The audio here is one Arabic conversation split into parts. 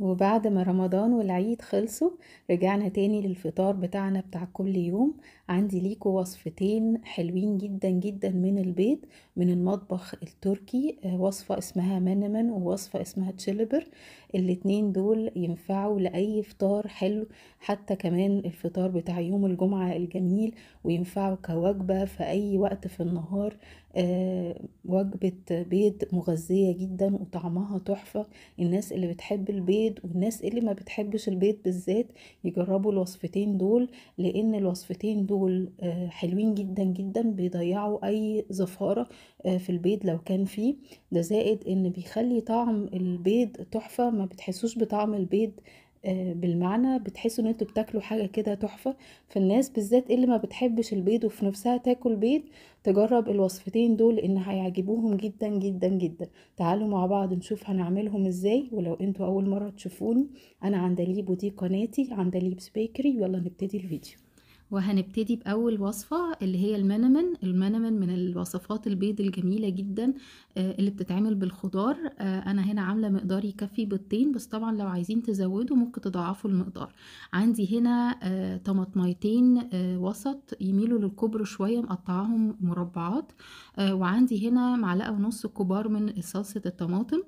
وبعد ما رمضان والعيد خلصوا رجعنا تاني للفطار بتاعنا بتاع كل يوم عندي ليكو وصفتين حلوين جدا جدا من البيض من المطبخ التركي آه، وصفة اسمها منمن ووصفة اسمها تشيلبر الاتنين دول ينفعوا لأي فطار حلو حتى كمان الفطار بتاع يوم الجمعة الجميل وينفعوا كوجبة في أي وقت في النهار آه، وجبة بيض مغذية جدا وطعمها تحفة الناس اللي بتحب البيض والناس اللي ما بتحبش البيض بالذات يجربوا الوصفتين دول لان الوصفتين دول آه، حلوين جدا جدا بيضيعوا اي زفارة آه، في البيض لو كان فيه ده زائد ان بيخلي طعم البيض تحفة ما بتحسوش بطعم البيض آه، بالمعنى بتحسوا ان انتوا بتاكلوا حاجه كده تحفه فالناس بالذات اللي ما بتحبش البيض وفي نفسها تاكل بيض تجرب الوصفتين دول ان هيعجبوهم جدا جدا جدا تعالوا مع بعض نشوف هنعملهم ازاي ولو انتوا اول مره تشوفوني انا عندليب ودي قناتي عندليبس بيكري يلا نبتدي الفيديو وهنبتدي بأول وصفة اللي هي المنمن المنمن من الوصفات البيض الجميلة جدا آه، اللي بتتعمل بالخضار آه، أنا هنا عاملة مقدار يكفي بيضتين بس طبعا لو عايزين تزودوا ممكن تضاعفوا المقدار عندي هنا آه، طماطميتين وسط يميلوا للكبر شوية مقطعاهم مربعات وعندي هنا معلقة ونص كبار من صلصة الطماطم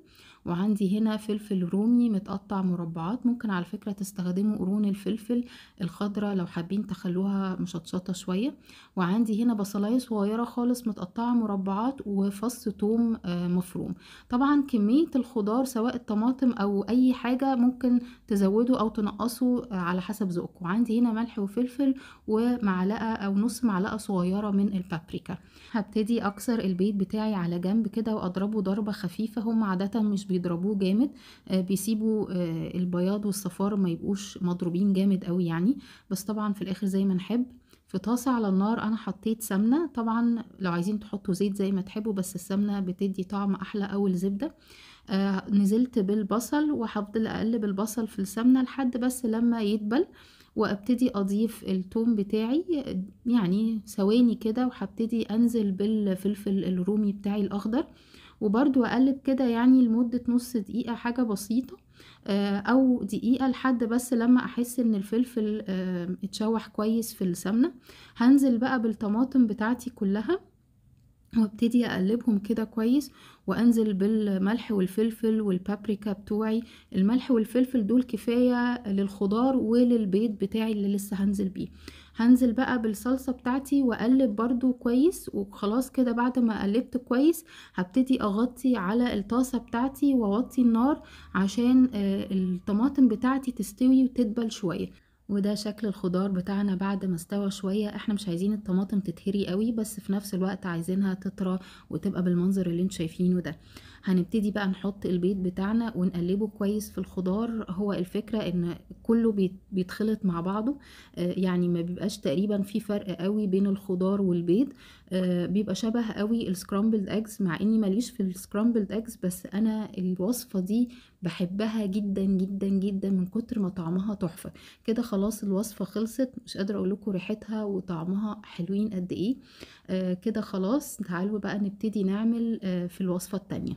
وعندي هنا فلفل رومي متقطع مربعات ممكن على فكرة تستخدموا قرون الفلفل الخضراء لو حابين تخلوها مشطشطة شوية وعندي هنا بصلاية صغيرة خالص متقطعة مربعات وفص توم آه، مفروم طبعا كمية الخضار سواء الطماطم او اي حاجة ممكن تزودوا او تنقصوا آه، على حسب ذوقكم وعندي هنا ملح وفلفل ومعلقة او نص معلقة صغيرة من البابريكا هبتدي اكسر البيض بتاعي على جنب كده واضربه ضربة خفيفة هم عادة مش بي بيضربوه جامد آه، بيسيبوا آه، البياض والصفار ما يبقوش مضروبين جامد قوي يعني بس طبعا في الاخر زي ما نحب في طاسة على النار أنا حطيت سمنة طبعا لو عايزين تحطوا زيت زي ما تحبوا بس السمنة بتدي طعم أحلى او الزبدة آه نزلت بالبصل وهفضل أقلب البصل في السمنة لحد بس لما يدبل وابتدي اضيف التوم بتاعي يعني ثواني كده وهبتدي انزل بالفلفل الرومي بتاعي الاخضر وبرده اقلب كده يعني لمدة نص دقيقة حاجة بسيطة آه، او دقيقة لحد بس لما احس ان الفلفل آه، اتشوح كويس في السمنة هنزل بقى بالطماطم بتاعتي كلها وابتدي اقلبهم كده كويس وانزل بالملح والفلفل والبابريكا بتوعي الملح والفلفل دول كفاية للخضار وللبيض بتاعي اللي لسه هنزل بيه هنزل بقى بالصلصة بتاعتي واقلب برضو كويس وخلاص كده بعد ما قلبت كويس هبتدي اغطي على الطاسة بتاعتي واوطي النار عشان آه، الطماطم بتاعتي تستوي وتدبل شوية وده شكل الخضار بتاعنا بعد ما استوى شوية احنا مش عايزين الطماطم تتهري قوي بس في نفس الوقت عايزينها تطرى وتبقى بالمنظر اللي انتوا شايفينه ده هنبتدي بقى نحط البيض بتاعنا ونقلبه كويس في الخضار هو الفكرة ان كله بيتخلط مع بعضه آه، يعني ما بيبقاش تقريبا في فرق قوي بين الخضار والبيض آه، بيبقى شبه قوي السكرامبلد اجز مع اني ماليش في السكرامبلد اجز بس انا الوصفة دي بحبها جدا جدا جدا من كتر ما طعمها تحفة كده خلاص الوصفة خلصت مش قادرة اقول لكم ريحتها وطعمها حلوين قد ايه آه، كده خلاص تعالوا بقى نبتدي نعمل في الوصفة التانية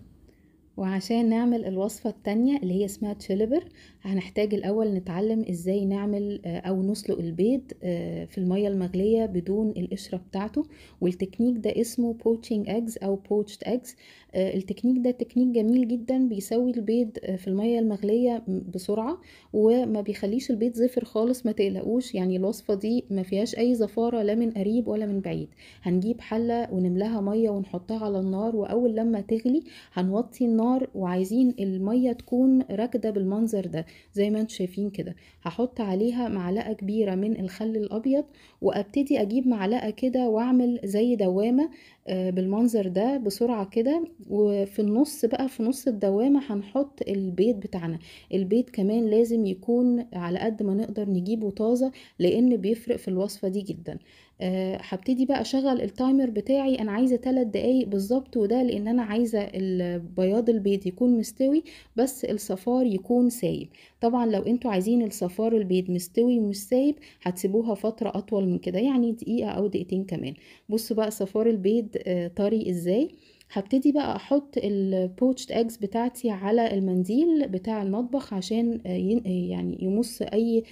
وعشان نعمل الوصفة التانية اللي هي اسمها تشيلبر هنحتاج الأول نتعلم ازاي نعمل آه، أو نسلق البيض آه، في المية المغلية بدون القشرة بتاعته والتكنيك ده اسمه poaching eggs أو poached eggs آه، التكنيك ده تكنيك جميل جدا بيسوي البيض في المية المغلية بسرعة وما بيخليش البيض زفر خالص ما تقلقوش يعني الوصفة دي ما فيهاش أي زفارة لا من قريب ولا من بعيد هنجيب حلة ونملاها مية ونحطها على النار وأول لما تغلي هنوطي النار النار وعايزين المية تكون راكدة بالمنظر ده زي ما انتم شايفين كده هحط عليها معلقة كبيرة من الخل الأبيض وأبتدي أجيب معلقة كده وأعمل زي دوامة آه، بالمنظر ده بسرعة كده وفي النص بقى في نص الدوامة هنحط البيض بتاعنا البيض كمان لازم يكون على قد ما نقدر نجيبه طازة لأن بيفرق في الوصفة دي جدا آه، هبتدي بقى اشغل التايمر بتاعي انا عايزه 3 دقايق بالظبط وده لان انا عايزه البياض البيض يكون مستوي بس الصفار يكون سايب طبعا لو انتوا عايزين الصفار البيض مستوي ومش سايب هتسيبوها فتره اطول من كده يعني دقيقه او دقيقتين كمان بصوا بقى صفار البيض آه، طري ازاي هبتدي بقى احط البوتشد اجز بتاعتي على المنديل بتاع المطبخ عشان آه، يعني يمص اي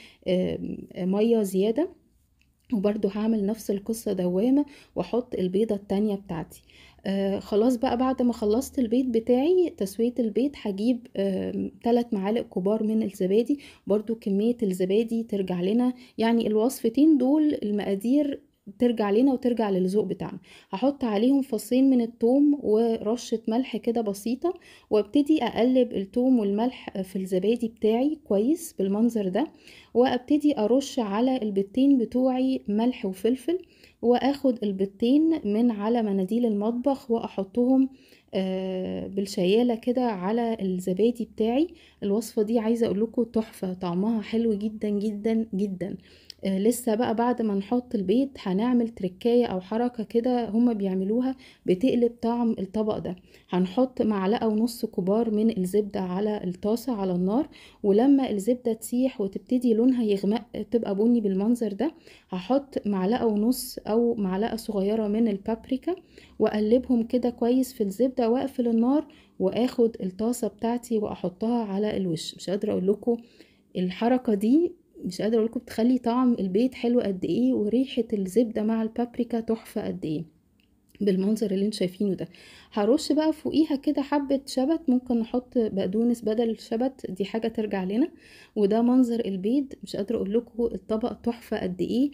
ميه زياده وبرده هعمل نفس القصة دوامة واحط البيضة التانية بتاعتي آه خلاص بقى بعد ما خلصت البيض بتاعي تسوية البيض هجيب آه تلات معالق كبار من الزبادي برضو كمية الزبادي ترجع لنا يعني الوصفتين دول المقادير ترجع لينا وترجع للذوق بتاعنا هحط عليهم فصين من الثوم ورشه ملح كده بسيطه وابتدي اقلب الثوم والملح في الزبادي بتاعي كويس بالمنظر ده وابتدي ارش على البيضتين بتوعي ملح وفلفل واخد البيضتين من على مناديل المطبخ واحطهم آه، بالشياله كده على الزبادي بتاعي الوصفه دي عايزه اقول لكم تحفه طعمها حلو جدا جدا جدا آه، لسه بقى بعد ما نحط البيض هنعمل تركاية او حركة كده هما بيعملوها بتقلب طعم الطبق ده هنحط معلقة ونص كبار من الزبدة على الطاسة على النار ولما الزبدة تسيح وتبتدي لونها يغمق تبقى بني بالمنظر ده هحط معلقة ونص او معلقة صغيرة من البابريكا واقلبهم كده كويس في الزبدة واقفل النار واخد الطاسة بتاعتي واحطها على الوش مش قادرة اقول لكم الحركة دي مش قادره لكم بتخلي طعم البيت حلو قد ايه وريحه الزبده مع البابريكا تحفه قد ايه بالمنظر اللي انتوا شايفينه ده هرش بقى فوقيها كده حبه شبت ممكن نحط بقدونس بدل الشبت دي حاجه ترجع لنا وده منظر البيض مش قادره اقول لكم الطبق تحفه قد ايه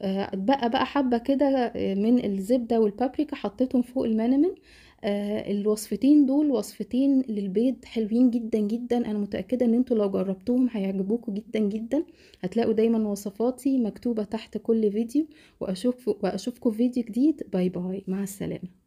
اتبقى آه، بقى حبه كده آه، من الزبده والبابريكا حطيتهم فوق المنمن آه، الوصفتين دول وصفتين للبيض حلوين جدا جدا انا متاكده ان انتوا لو جربتوهم هيعجبوكم جدا جدا هتلاقوا دايما وصفاتي مكتوبه تحت كل فيديو واشوف واشوفكم في فيديو جديد باي باي مع السلامه